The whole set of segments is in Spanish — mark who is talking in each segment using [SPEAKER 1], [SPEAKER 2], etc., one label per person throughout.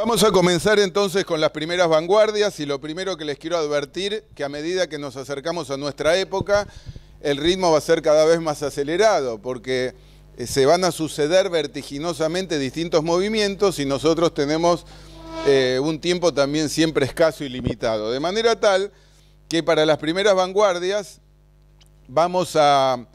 [SPEAKER 1] Vamos a comenzar entonces con las primeras vanguardias y lo primero que les quiero advertir que a medida que nos acercamos a nuestra época, el ritmo va a ser cada vez más acelerado porque eh, se van a suceder vertiginosamente distintos movimientos y nosotros tenemos eh, un tiempo también siempre escaso y limitado. De manera tal que para las primeras vanguardias vamos a,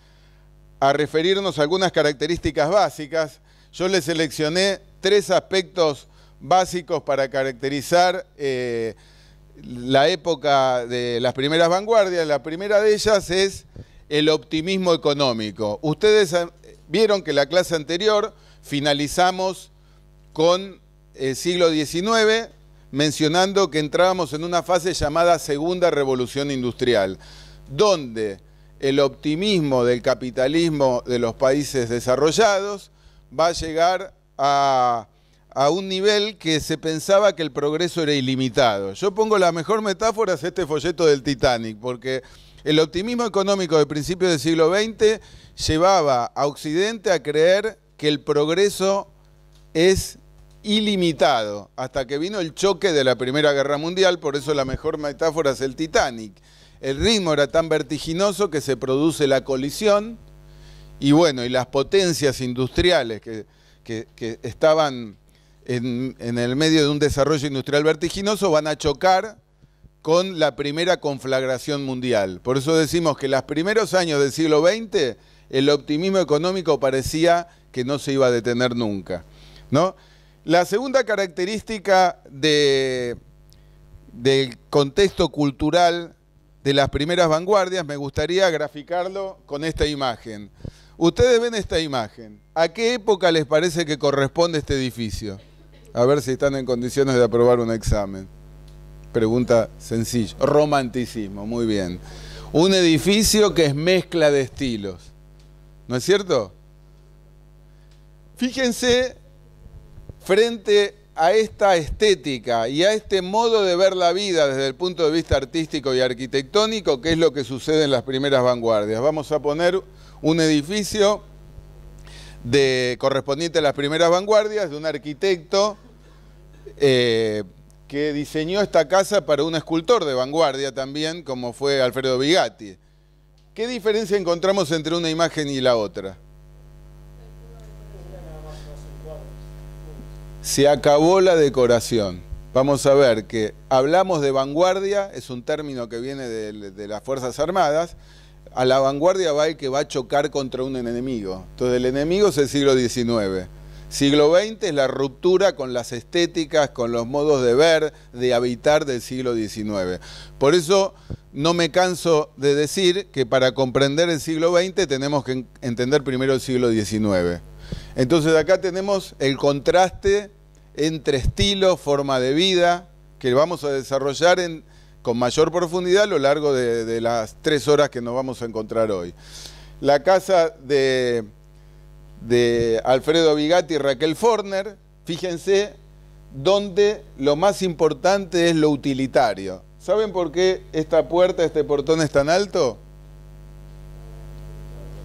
[SPEAKER 1] a referirnos a algunas características básicas. Yo les seleccioné tres aspectos básicos para caracterizar eh, la época de las primeras vanguardias. La primera de ellas es el optimismo económico. Ustedes eh, vieron que la clase anterior finalizamos con el siglo XIX mencionando que entrábamos en una fase llamada Segunda Revolución Industrial, donde el optimismo del capitalismo de los países desarrollados va a llegar a a un nivel que se pensaba que el progreso era ilimitado. Yo pongo la mejor metáfora es este folleto del Titanic, porque el optimismo económico de principios del siglo XX llevaba a Occidente a creer que el progreso es ilimitado, hasta que vino el choque de la Primera Guerra Mundial, por eso la mejor metáfora es el Titanic. El ritmo era tan vertiginoso que se produce la colisión y bueno, y las potencias industriales que, que estaban en, el medio de un desarrollo industrial vertiginoso, van a chocar con la primera conflagración mundial. Por eso decimos que los primeros años del siglo XX el optimismo económico parecía que no se iba a detener nunca. ¿no? La segunda característica del contexto cultural de las primeras vanguardias me gustaría graficarlo con esta imagen. Ustedes ven esta imagen. ¿A qué época les parece que corresponde este edificio? a ver si están en condiciones de aprobar un examen. Pregunta sencilla. Romanticismo, muy bien. Un edificio que es mezcla de estilos. ¿No es cierto? Fíjense frente a esta estética y a este modo de ver la vida desde el punto de vista artístico y arquitectónico, que es lo que sucede en las primeras vanguardias. Vamos a poner un edificio de, correspondiente a las primeras vanguardias de un arquitecto eh, que diseñó esta casa para un escultor de vanguardia también, como fue Alfredo Bigatti. ¿Qué diferencia encontramos entre una imagen y la otra? Se acabó la decoración. Vamos a ver que hablamos de vanguardia, es un término que viene de las Fuerzas Armadas, a la vanguardia va el que va a chocar contra un enemigo. Entonces el enemigo es el siglo XIX. Siglo XX es la ruptura con las estéticas, con los modos de ver, de habitar del siglo XIX. Por eso no me canso de decir que para comprender el siglo XX tenemos que entender primero el siglo XIX. Entonces acá tenemos el contraste entre estilo, forma de vida, que vamos a desarrollar en, con mayor profundidad a lo largo de, de las tres horas que nos vamos a encontrar hoy. La casa de de Alfredo Bigatti y Raquel Forner, fíjense donde lo más importante es lo utilitario. ¿Saben por qué esta puerta, este portón es tan alto?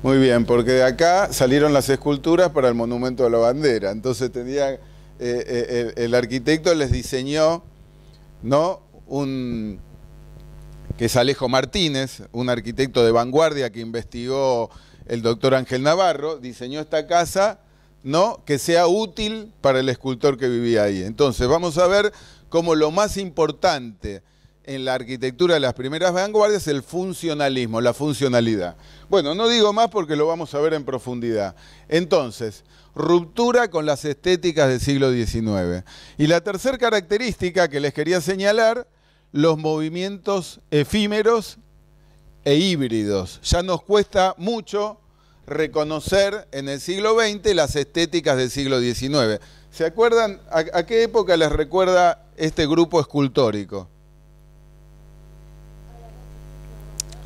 [SPEAKER 1] Muy bien, porque de acá salieron las esculturas para el monumento de la bandera. Entonces tenía, eh, eh, el, el, arquitecto les diseñó, ¿no? Un, que es Alejo Martínez, un arquitecto de vanguardia que investigó el doctor Ángel Navarro, diseñó esta casa, ¿no? Que sea útil para el escultor que vivía ahí. Entonces, vamos a ver cómo lo más importante en la arquitectura de las primeras vanguardias es el funcionalismo, la funcionalidad. Bueno, no digo más porque lo vamos a ver en profundidad. Entonces, ruptura con las estéticas del siglo XIX. Y la tercera característica que les quería señalar, los movimientos efímeros e híbridos. Ya nos cuesta mucho reconocer en el siglo XX las estéticas del siglo XIX. ¿Se acuerdan a, qué época les recuerda este grupo escultórico?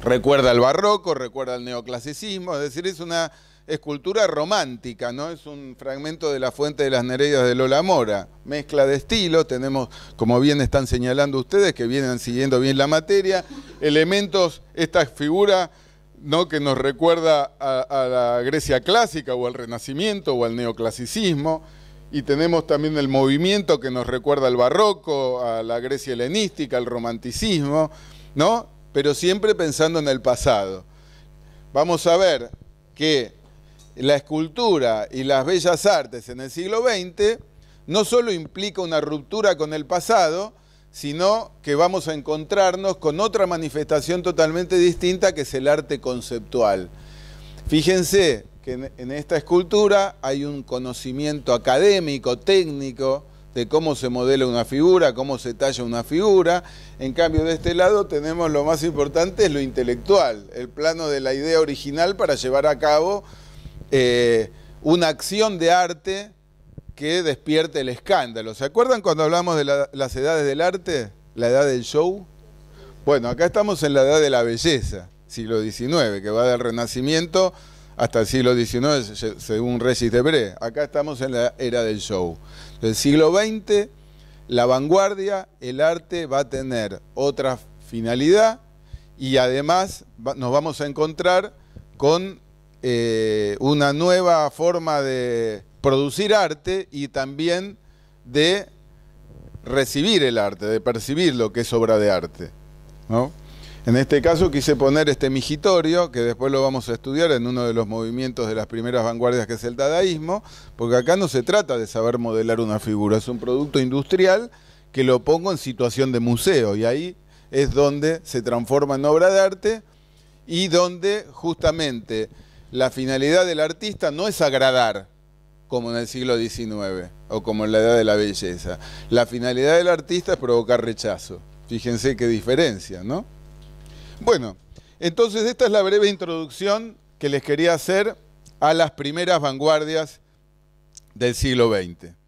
[SPEAKER 1] Recuerda el barroco, recuerda el neoclasicismo, es decir, es una escultura romántica, ¿no? Es un fragmento de la Fuente de las Nereidas de Lola Mora. Mezcla de estilo, tenemos, como bien están señalando ustedes, que vienen siguiendo bien la materia, elementos, esta figura ¿no? que nos recuerda a, a la Grecia clásica o al Renacimiento o al neoclasicismo, y tenemos también el movimiento que nos recuerda al barroco, a la Grecia helenística, al romanticismo, ¿no? pero siempre pensando en el pasado. Vamos a ver que la escultura y las bellas artes en el siglo XX no solo implica una ruptura con el pasado, sino que vamos a encontrarnos con otra manifestación totalmente distinta que es el arte conceptual. Fíjense que en esta escultura hay un conocimiento académico, técnico, de cómo se modela una figura, cómo se talla una figura. En cambio, de este lado tenemos lo más importante, es lo intelectual, el plano de la idea original para llevar a cabo eh, una acción de arte que despierte el escándalo. ¿Se acuerdan cuando hablamos de las edades del arte? ¿La edad del show? Bueno, acá estamos en la edad de la belleza, siglo XIX, que va del Renacimiento hasta el siglo XIX, según Regis Debré. Acá estamos en la era del show. Del siglo XX, la vanguardia, el arte va a tener otra finalidad y además nos vamos a encontrar con eh, una nueva forma de producir arte y también de recibir el arte, de percibir lo que es obra de arte. En este caso quise poner este migitorio, que después lo vamos a estudiar en uno de los movimientos de las primeras vanguardias que es el dadaísmo, porque acá no se trata de saber modelar una figura, es un producto industrial que lo pongo en situación de museo y ahí es donde se transforma en obra de arte y donde justamente la finalidad del artista no es agradar, como en el siglo XIX o como en la edad de la belleza. La finalidad del artista es provocar rechazo. Fíjense qué diferencia, ¿no? Bueno, entonces esta es la breve introducción que les quería hacer a las primeras vanguardias del siglo XX.